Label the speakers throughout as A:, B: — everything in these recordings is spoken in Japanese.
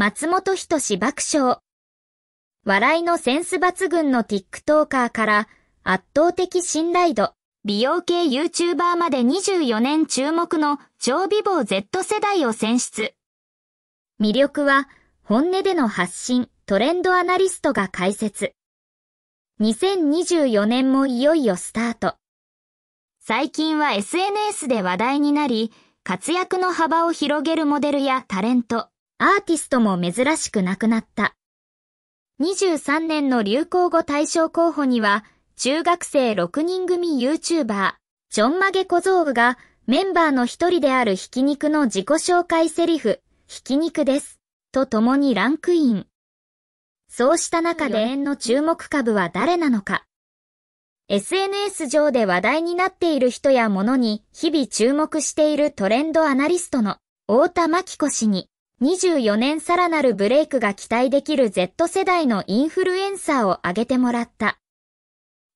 A: 松本人志爆笑。笑いのセンス抜群の TikToker から圧倒的信頼度。美容系 YouTuber まで24年注目の超美貌 Z 世代を選出。魅力は本音での発信、トレンドアナリストが解説。2024年もいよいよスタート。最近は SNS で話題になり、活躍の幅を広げるモデルやタレント、アーティストも珍しくなくなった。23年の流行語大賞候補には、中学生6人組 YouTuber、ちょんまげ小僧が、メンバーの一人であるひき肉の自己紹介セリフ、ひき肉です、と共にランクイン。そうした中で、縁の注目株は誰なのか。SNS 上で話題になっている人やものに日々注目しているトレンドアナリストの太田真紀子氏に24年さらなるブレイクが期待できる Z 世代のインフルエンサーを挙げてもらった。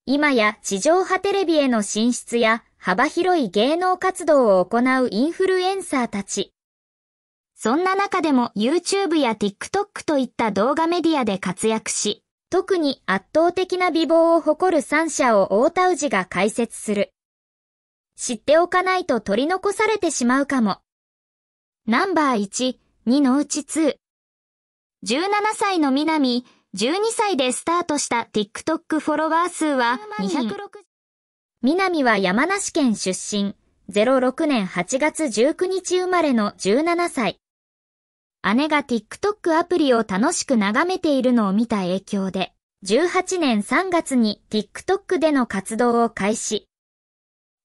A: 今や地上波テレビへの進出や幅広い芸能活動を行うインフルエンサーたち。そんな中でも YouTube や TikTok といった動画メディアで活躍し、特に圧倒的な美貌を誇る3社を大田氏が解説する。知っておかないと取り残されてしまうかも。ナンバー1、2のうち2。17歳の南、12歳でスタートした TikTok フォロワー数は260。南は山梨県出身、06年8月19日生まれの17歳。姉が TikTok アプリを楽しく眺めているのを見た影響で、18年3月に TikTok での活動を開始。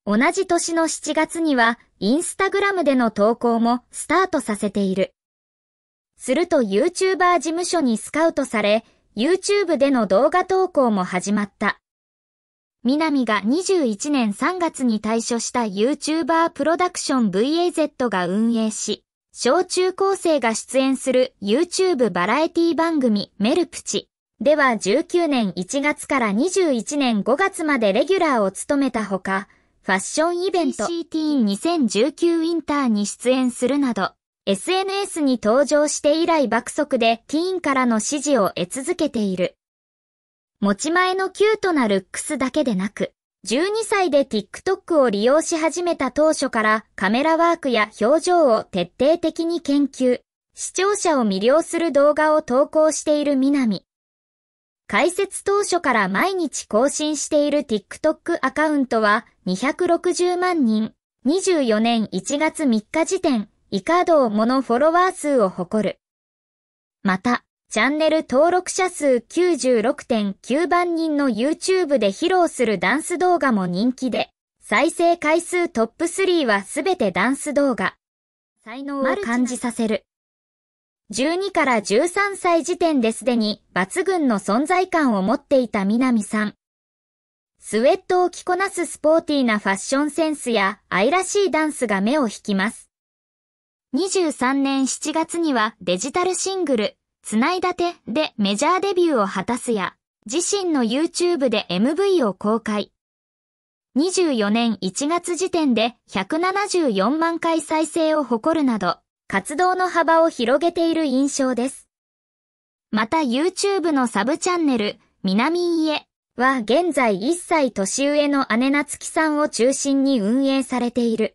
A: 同じ年の7月には、インスタグラムでの投稿もスタートさせている。すると YouTuber 事務所にスカウトされ、YouTube での動画投稿も始まった。南が21年3月に退所した YouTuber プロダクション VAZ が運営し、小中高生が出演する YouTube バラエティ番組メルプチでは19年1月から21年5月までレギュラーを務めたほか、ファッションイベント CT2019 インターに出演するなど、SNS に登場して以来爆速でティーンからの支持を得続けている。持ち前のキュートなルックスだけでなく、12歳で TikTok を利用し始めた当初からカメラワークや表情を徹底的に研究、視聴者を魅了する動画を投稿している南。解説当初から毎日更新している TikTok アカウントは260万人、24年1月3日時点、イカド同ものフォロワー数を誇る。また、チャンネル登録者数96.9万人の YouTube で披露するダンス動画も人気で、再生回数トップ3はすべてダンス動画。才能を感じさせる。12から13歳時点ですでに抜群の存在感を持っていた南さん。スウェットを着こなすスポーティーなファッションセンスや愛らしいダンスが目を引きます。2 3年7月にはデジタルシングル、つないだてでメジャーデビューを果たすや、自身の YouTube で MV を公開。24年1月時点で174万回再生を誇るなど、活動の幅を広げている印象です。また YouTube のサブチャンネル、南家は現在1歳年上の姉夏樹さんを中心に運営されている。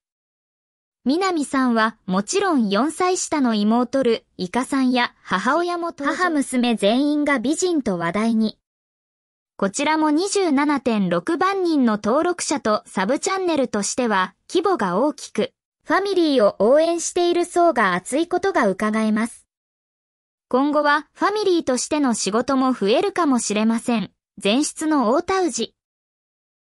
A: 南さんはもちろん4歳下の妹るイカさんや母親も母娘全員が美人と話題に。こちらも27.6万人の登録者とサブチャンネルとしては規模が大きく、ファミリーを応援している層が厚いことが伺えます。今後はファミリーとしての仕事も増えるかもしれません。前室の大田氏。